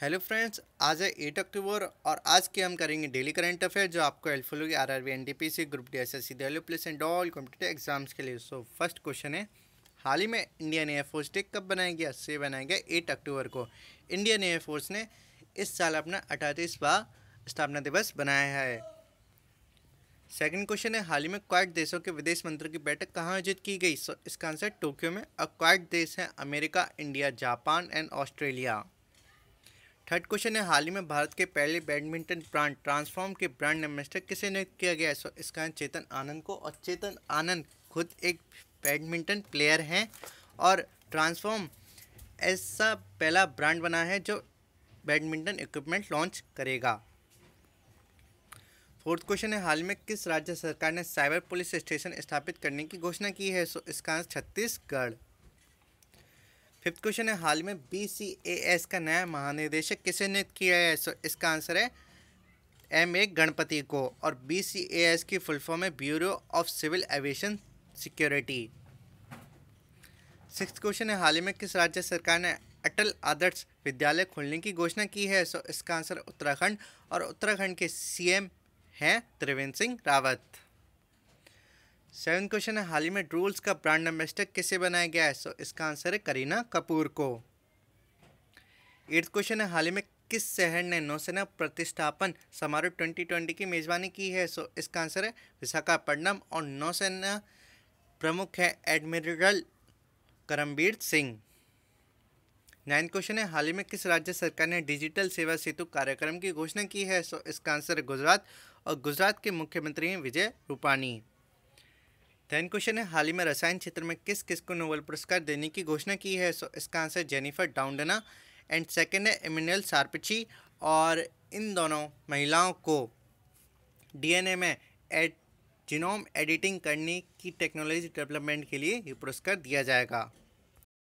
hello friends आज है eight October और आज के हम करेंगे डेली करंट अफेयर जो आपको हेल्पफुल होगी R R V N D P C group D S S C Delhi police and all competitive exams के लिए सो फर्स्ट क्वेश्चन है हाल ही में इंडियन एयरफोर्स डे कब बनाया गया से बनाया गया एट अक्टूबर को इंडियन एयरफोर्स ने इस साल अपना अठातीसवा स्थापना दिवस बनाया है सेकेंड क्वेश्चन है हाल ही में क्वाइट देशों के विदेश मंत्री की बैठक कहाँ आयोजित की गई सो इसका आंसर टोक्यो में और क्वाइट देश हैं America India Japan and Australia third question है हाल ही में भारत के पहले बैडमिंटन ब्रांड ट्रांसफॉर्म के ब्रांड एम्बेसडर किसे ने किया गया है इसका चेतन आनंद को और चेतन आनंद खुद एक बैडमिंटन प्लेयर हैं और ट्रांसफॉर्म ऐसा पहला ब्रांड बना है जो बैडमिंटन इक्विपमेंट लॉन्च करेगा फोर्थ क्वेश्चन है हाल में किस राज्य सरकार ने साइबर पुलिस स्टेशन स्थापित करने की घोषणा की है सो इसका छत्तीसगढ़ फिफ्थ क्वेश्चन है हाल में बी सी एस का नया महानिदेशक किसे नियुक्त किया है सो इसका आंसर है एम ए गणपति को और बी सी ए एस की फुल फॉर्म है bureau of civil aviation security six question है हाल ही में किस राज्य सरकार ने अटल आदर्श विद्यालय खोलने की घोषणा की है सो इसका आंसर उत्तराखंड और उत्तराखंड के सीएम हैं त्रिवेंद्र सिंह रावत सेवन क्वेश्चन है हाल ही में ड्रूल्स का ब्रांड एम्बेस्टर किसे बनाया गया है सो इसका आंसर है करीना कपूर को एट्थ क्वेश्चन है हाल ही में किस शहर ने नौसेना प्रतिष्ठापन समारोह ट्वेंटी ट्वेंटी की मेज़बानी की है सो इसका आंसर है विशाखापट्टनम और नौसेना प्रमुख है admiral Karambir Singh ninth question है हाल ही में किस राज्य सरकार ने डिजिटल सेवा सेतु कार्यक्रम की घोषणा की है सो इसका आंसर है गुजरात और गुजरात के मुख्यमंत्री हैं विजय रूपानी टेन क्वेश्चन है हाल ही में रसायन क्षेत्र में किस किस को नोबेल पुरस्कार देने की घोषणा की है सो इसका answer Jennifer Doudna and second है इमिनल सार्पची और इन दोनों महिलाओं को डीएनए में एड जिनोम एडिटिंग करने की टेक्नोलॉजी डेवलपमेंट के लिए ये पुरस्कार दिया जाएगा